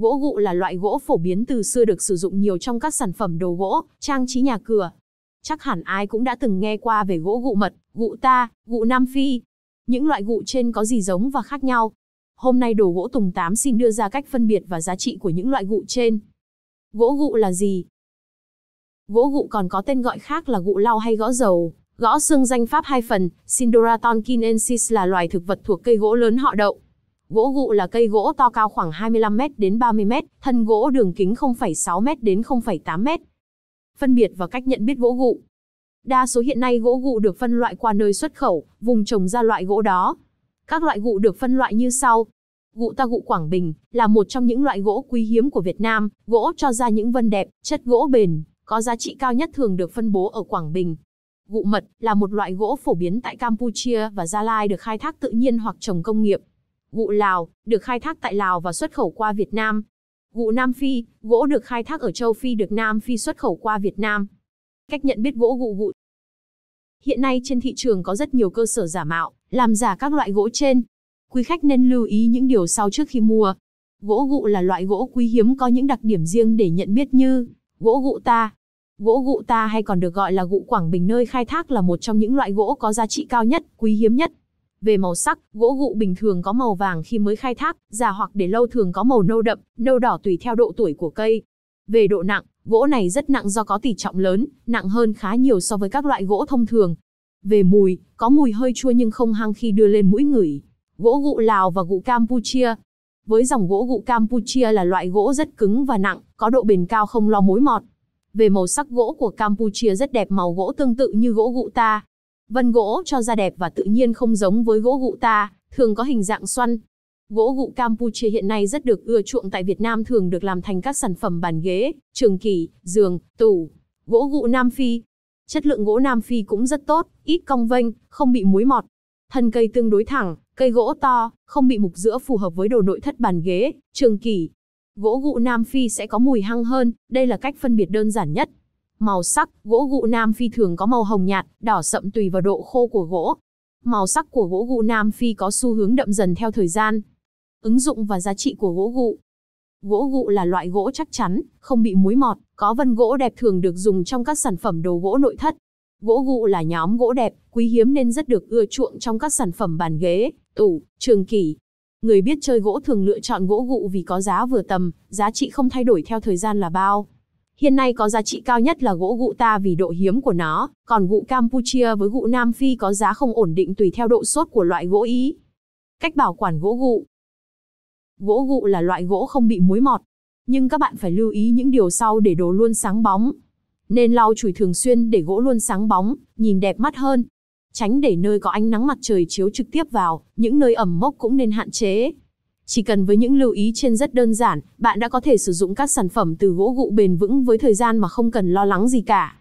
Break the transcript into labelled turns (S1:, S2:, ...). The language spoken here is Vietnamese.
S1: Gỗ gụ là loại gỗ phổ biến từ xưa được sử dụng nhiều trong các sản phẩm đồ gỗ, trang trí nhà cửa. Chắc hẳn ai cũng đã từng nghe qua về gỗ gụ mật, gụ ta, gụ Nam Phi. Những loại gụ trên có gì giống và khác nhau? Hôm nay đồ gỗ Tùng Tám xin đưa ra cách phân biệt và giá trị của những loại gụ trên. Gỗ gụ là gì? Gỗ gụ còn có tên gọi khác là gụ lau hay gõ dầu, gõ xương danh Pháp hai phần, Sindora là loài thực vật thuộc cây gỗ lớn họ đậu, Gỗ gụ là cây gỗ to cao khoảng 25m đến 30m, thân gỗ đường kính 0,6m đến 0,8m. Phân biệt và cách nhận biết gỗ gụ. Đa số hiện nay gỗ gụ được phân loại qua nơi xuất khẩu, vùng trồng ra loại gỗ đó. Các loại gụ được phân loại như sau. Gụ ta gụ Quảng Bình là một trong những loại gỗ quý hiếm của Việt Nam, gỗ cho ra những vân đẹp, chất gỗ bền, có giá trị cao nhất thường được phân bố ở Quảng Bình. Gụ mật là một loại gỗ phổ biến tại Campuchia và Gia Lai được khai thác tự nhiên hoặc trồng công nghiệp gụ Lào, được khai thác tại Lào và xuất khẩu qua Việt Nam. Gụ Nam Phi, gỗ được khai thác ở châu Phi được Nam Phi xuất khẩu qua Việt Nam. Cách nhận biết gỗ gụ gụ Hiện nay trên thị trường có rất nhiều cơ sở giả mạo, làm giả các loại gỗ trên. Quý khách nên lưu ý những điều sau trước khi mua. Gỗ gụ là loại gỗ quý hiếm có những đặc điểm riêng để nhận biết như gỗ gụ ta. Gỗ gụ ta hay còn được gọi là gụ Quảng Bình nơi khai thác là một trong những loại gỗ có giá trị cao nhất, quý hiếm nhất. Về màu sắc, gỗ gụ bình thường có màu vàng khi mới khai thác, già hoặc để lâu thường có màu nâu đậm, nâu đỏ tùy theo độ tuổi của cây. Về độ nặng, gỗ này rất nặng do có tỷ trọng lớn, nặng hơn khá nhiều so với các loại gỗ thông thường. Về mùi, có mùi hơi chua nhưng không hăng khi đưa lên mũi ngửi. Gỗ gụ Lào và gụ Campuchia. Với dòng gỗ gụ Campuchia là loại gỗ rất cứng và nặng, có độ bền cao không lo mối mọt. Về màu sắc gỗ của Campuchia rất đẹp màu gỗ tương tự như gỗ gụ ta, Vân gỗ cho ra đẹp và tự nhiên không giống với gỗ gụ ta, thường có hình dạng xoăn. Gỗ gụ Campuchia hiện nay rất được ưa chuộng tại Việt Nam thường được làm thành các sản phẩm bàn ghế, trường kỷ, giường, tủ. Gỗ gụ Nam Phi Chất lượng gỗ Nam Phi cũng rất tốt, ít cong vênh, không bị muối mọt. Thân cây tương đối thẳng, cây gỗ to, không bị mục giữa phù hợp với đồ nội thất bàn ghế, trường kỷ Gỗ gụ Nam Phi sẽ có mùi hăng hơn, đây là cách phân biệt đơn giản nhất. Màu sắc, gỗ gụ Nam Phi thường có màu hồng nhạt, đỏ sậm tùy vào độ khô của gỗ. Màu sắc của gỗ gụ Nam Phi có xu hướng đậm dần theo thời gian. Ứng dụng và giá trị của gỗ gụ Gỗ gụ là loại gỗ chắc chắn, không bị muối mọt, có vân gỗ đẹp thường được dùng trong các sản phẩm đồ gỗ nội thất. Gỗ gụ là nhóm gỗ đẹp, quý hiếm nên rất được ưa chuộng trong các sản phẩm bàn ghế, tủ, trường kỷ. Người biết chơi gỗ thường lựa chọn gỗ gụ vì có giá vừa tầm, giá trị không thay đổi theo thời gian là bao. Hiện nay có giá trị cao nhất là gỗ gụ ta vì độ hiếm của nó, còn gụ Campuchia với gụ Nam Phi có giá không ổn định tùy theo độ sốt của loại gỗ ý. Cách bảo quản gỗ gụ Gỗ gụ là loại gỗ không bị muối mọt, nhưng các bạn phải lưu ý những điều sau để đồ luôn sáng bóng. Nên lau chùi thường xuyên để gỗ luôn sáng bóng, nhìn đẹp mắt hơn. Tránh để nơi có ánh nắng mặt trời chiếu trực tiếp vào, những nơi ẩm mốc cũng nên hạn chế. Chỉ cần với những lưu ý trên rất đơn giản, bạn đã có thể sử dụng các sản phẩm từ gỗ gụ bền vững với thời gian mà không cần lo lắng gì cả.